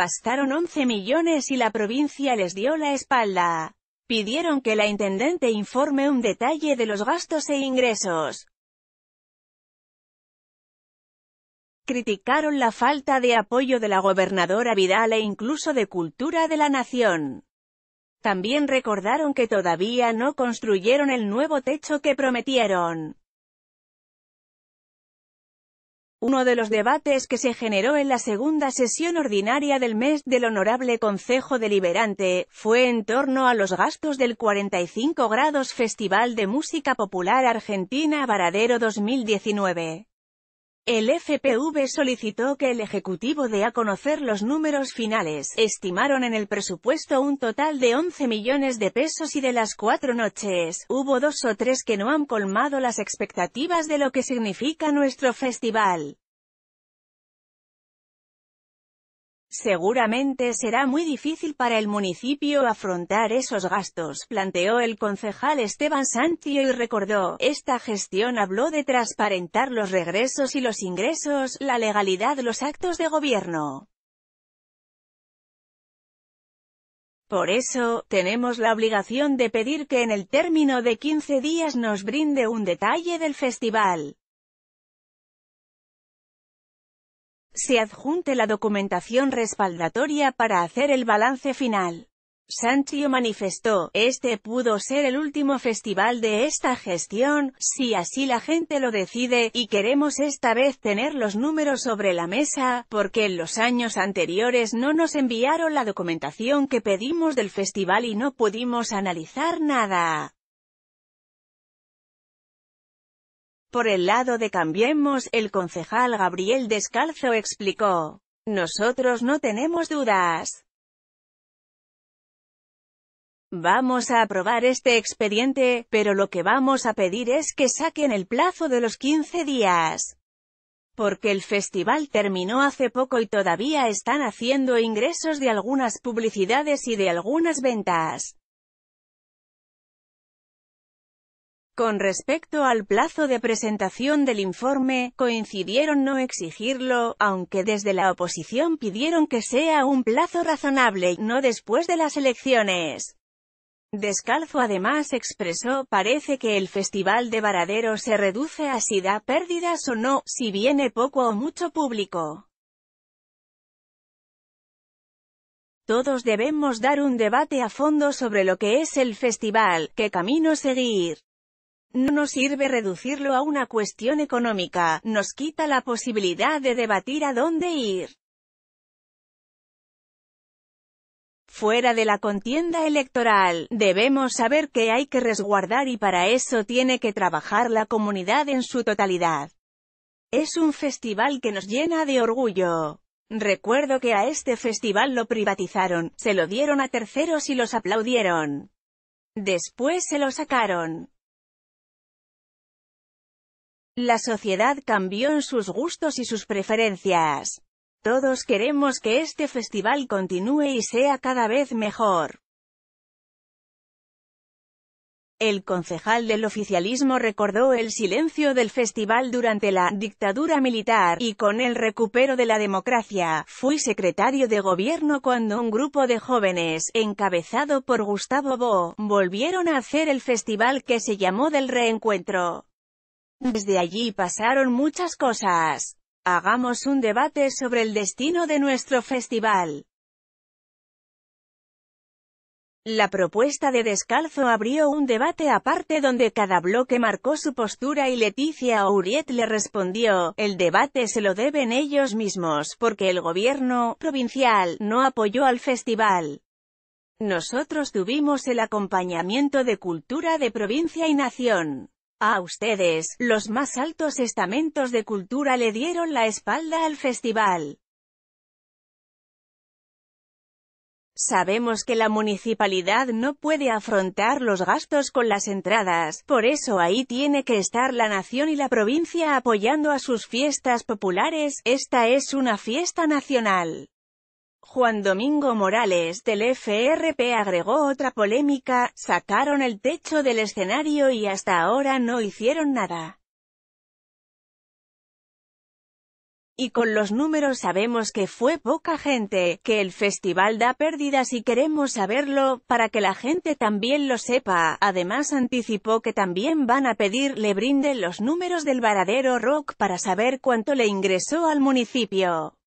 gastaron 11 millones y la provincia les dio la espalda. Pidieron que la intendente informe un detalle de los gastos e ingresos. Criticaron la falta de apoyo de la gobernadora Vidal e incluso de cultura de la nación. También recordaron que todavía no construyeron el nuevo techo que prometieron. Uno de los debates que se generó en la segunda sesión ordinaria del mes del Honorable Concejo Deliberante, fue en torno a los gastos del 45 grados Festival de Música Popular Argentina Varadero 2019. El FPV solicitó que el Ejecutivo dé a conocer los números finales. Estimaron en el presupuesto un total de 11 millones de pesos y de las cuatro noches, hubo dos o tres que no han colmado las expectativas de lo que significa nuestro festival. Seguramente será muy difícil para el municipio afrontar esos gastos, planteó el concejal Esteban Santio y recordó, esta gestión habló de transparentar los regresos y los ingresos, la legalidad los actos de gobierno. Por eso, tenemos la obligación de pedir que en el término de 15 días nos brinde un detalle del festival. Se adjunte la documentación respaldatoria para hacer el balance final. Sanchio manifestó, este pudo ser el último festival de esta gestión, si así la gente lo decide, y queremos esta vez tener los números sobre la mesa, porque en los años anteriores no nos enviaron la documentación que pedimos del festival y no pudimos analizar nada. Por el lado de Cambiemos, el concejal Gabriel Descalzo explicó, nosotros no tenemos dudas. Vamos a aprobar este expediente, pero lo que vamos a pedir es que saquen el plazo de los 15 días. Porque el festival terminó hace poco y todavía están haciendo ingresos de algunas publicidades y de algunas ventas. Con respecto al plazo de presentación del informe, coincidieron no exigirlo, aunque desde la oposición pidieron que sea un plazo razonable, no después de las elecciones. Descalzo además expresó, parece que el Festival de Varadero se reduce a si da pérdidas o no, si viene poco o mucho público. Todos debemos dar un debate a fondo sobre lo que es el festival, qué camino seguir. No nos sirve reducirlo a una cuestión económica, nos quita la posibilidad de debatir a dónde ir. Fuera de la contienda electoral, debemos saber que hay que resguardar y para eso tiene que trabajar la comunidad en su totalidad. Es un festival que nos llena de orgullo. Recuerdo que a este festival lo privatizaron, se lo dieron a terceros y los aplaudieron. Después se lo sacaron. La sociedad cambió en sus gustos y sus preferencias. Todos queremos que este festival continúe y sea cada vez mejor. El concejal del oficialismo recordó el silencio del festival durante la dictadura militar y con el recupero de la democracia. Fui secretario de gobierno cuando un grupo de jóvenes, encabezado por Gustavo Bo, volvieron a hacer el festival que se llamó del reencuentro. Desde allí pasaron muchas cosas. Hagamos un debate sobre el destino de nuestro festival. La propuesta de Descalzo abrió un debate aparte donde cada bloque marcó su postura y Leticia Ouriet le respondió, el debate se lo deben ellos mismos, porque el gobierno provincial no apoyó al festival. Nosotros tuvimos el acompañamiento de cultura de provincia y nación. A ustedes, los más altos estamentos de cultura le dieron la espalda al festival. Sabemos que la municipalidad no puede afrontar los gastos con las entradas, por eso ahí tiene que estar la nación y la provincia apoyando a sus fiestas populares, esta es una fiesta nacional. Juan Domingo Morales del FRP agregó otra polémica, sacaron el techo del escenario y hasta ahora no hicieron nada. y con los números sabemos que fue poca gente, que el festival da pérdidas y queremos saberlo, para que la gente también lo sepa. Además anticipó que también van a pedir le brinden los números del varadero rock para saber cuánto le ingresó al municipio.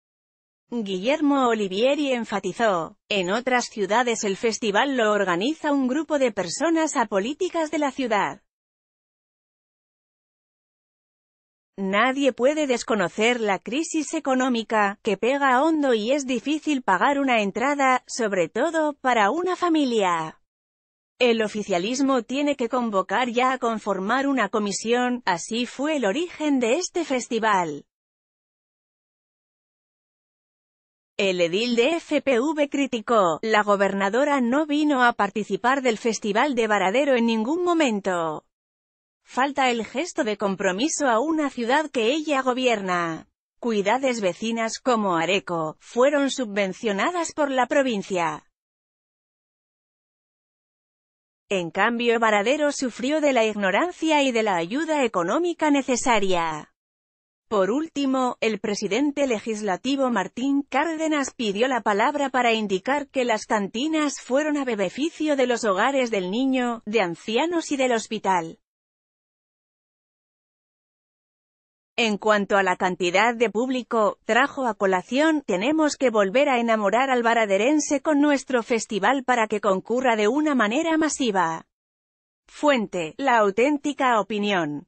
Guillermo Olivieri enfatizó, en otras ciudades el festival lo organiza un grupo de personas apolíticas de la ciudad. Nadie puede desconocer la crisis económica, que pega a hondo y es difícil pagar una entrada, sobre todo, para una familia. El oficialismo tiene que convocar ya a conformar una comisión, así fue el origen de este festival. El edil de FPV criticó, la gobernadora no vino a participar del Festival de Varadero en ningún momento. Falta el gesto de compromiso a una ciudad que ella gobierna. Cuidades vecinas como Areco, fueron subvencionadas por la provincia. En cambio Varadero sufrió de la ignorancia y de la ayuda económica necesaria. Por último, el presidente legislativo Martín Cárdenas pidió la palabra para indicar que las cantinas fueron a beneficio de los hogares del niño, de ancianos y del hospital. En cuanto a la cantidad de público, trajo a colación, tenemos que volver a enamorar al varaderense con nuestro festival para que concurra de una manera masiva. Fuente, la auténtica opinión.